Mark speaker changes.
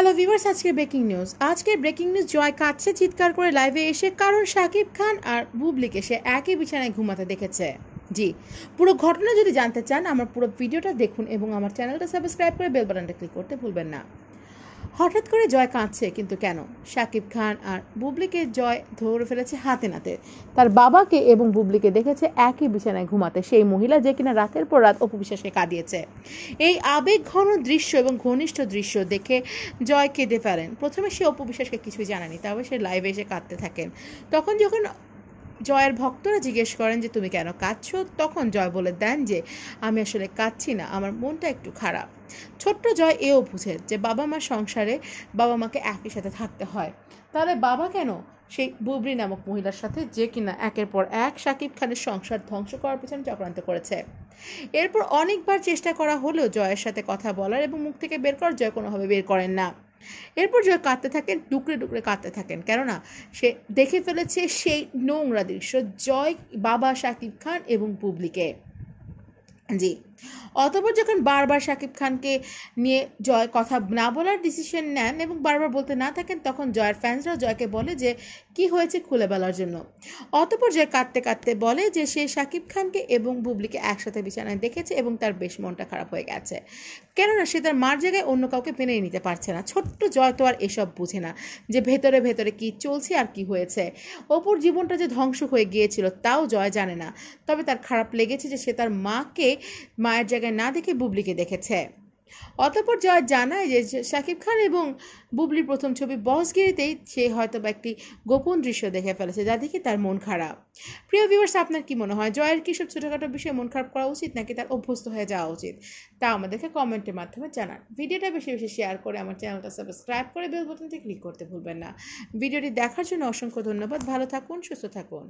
Speaker 1: hello viewers আজকে breaking news আজকে breaking news Joy কাঁদছে চিৎকার করে লাইভে এসে কারণ শাকিব খান আর বুবলিকে সে একই বিছানায় ঘুমাতে দেখেছে জি পুরো ঘটনা যদি জানতে চান আমার পুরো ভিডিওটা দেখুন এবং আমার চ্যানেলটা সাবস্ক্রাইব করে বেল বাটনটা ক্লিক করতে ভুলবেন না হঠাৎ করে জয় কাঁদছে কিন্তু কেন শাকিব খান আর বুবলিকে জয় ধরে ফেলেছে হাতে নাতে তার বাবাকে এবং বুবলিকে দেখেছে একই বিছানায় ঘুমাতে সেই মহিলা যে কিনা রাতের পর রাত অপবিশ্বাসে কাঁদিয়েছে এই আবেগ ঘন দৃশ্য এবং ঘনিষ্ঠ দৃশ্য দেখে জয় কেঁদে ফেলেন প্রথমে সে অপবিশ্বাসকে কিছুই জানেনি তবে সে লাইভে এসে কাঁদতে থাকেন তখন যখন জয়ের ভক্তরা জিজ্ঞেস করেন যে তুমি কেন কাঁদছ তখন জয় বলে দেন যে আমি আসলে কাঁদছি না আমার মনটা একটু খারাপ ছোট্ট জয় এও বুঝে যে বাবা মা সংসারে বাবা মাকে একই সাথে থাকতে হয় তাহলে বাবা কেন সেই বুবরি নামক মহিলার সাথে যে কিনা একের পর এক সাকিব খানের সংসার ধ্বংস করার পেছনে চক্রান্ত করেছে এরপর অনেকবার চেষ্টা করা হলেও জয়ের সাথে কথা বলার এবং মুখ থেকে বের করার জয় কোনোভাবে বের করেন না এরপর যে কাঁদতে থাকেন ডুকরে ডুকরে কাঁদতে থাকেন কেননা সে দেখে ফেলেছে সেই নোংরা দৃশ্য জয় বাবা শাকিব খান এবং পুবলিকে জি অতপর যখন বারবার শাকিব খানকে নিয়ে জয় কথা না বলার ডিসিশন নেন এবং বারবার বলতে না থাকেন তখন জয়ের ফ্যান্সরাও জয়কে বলে যে কি হয়েছে খুলে বলার জন্য অতপর জয় কাঁদতে কাঁদতে বলে যে সে শাকিব খানকে এবং বুবলিকে একসাথে বিছানায় দেখেছে এবং তার বেশ মনটা খারাপ হয়ে গেছে কেননা সে তার মার জায়গায় অন্য কাউকে মেনে নিতে পারছে না ছোট্ট জয় তো আর এসব বুঝে না যে ভেতরে ভেতরে কি চলছে আর কি হয়েছে অপর জীবনটা যে ধ্বংস হয়ে গিয়েছিল তাও জয় জানে না তবে তার খারাপ লেগেছে যে সে তার মাকে মায়ের জায়গায় না দেখে বুবলিকে দেখেছে অতপর জয় জানায় যে শাকিব খান এবং বুবলির প্রথম ছবি বসগিরিতেই সে হয়তো বা একটি গোপন দৃশ্য দেখে ফেলেছে যা দেখে তার মন খারাপ প্রিয় ভিউয়ার্স আপনার কি মনে হয় জয়ের কী সব ছোটোখাটো বিষয়ে মন খারাপ করা উচিত নাকি তার অভ্যস্ত হয়ে যাওয়া উচিত তা আমাদেরকে কমেন্টের মাধ্যমে জানান ভিডিওটা বেশি বেশি শেয়ার করে আমার চ্যানেলটা সাবস্ক্রাইব করে বেল বটনটি ক্লিক করতে ভুলবেন না ভিডিওটি দেখার জন্য অসংখ্য ধন্যবাদ ভালো থাকুন সুস্থ থাকুন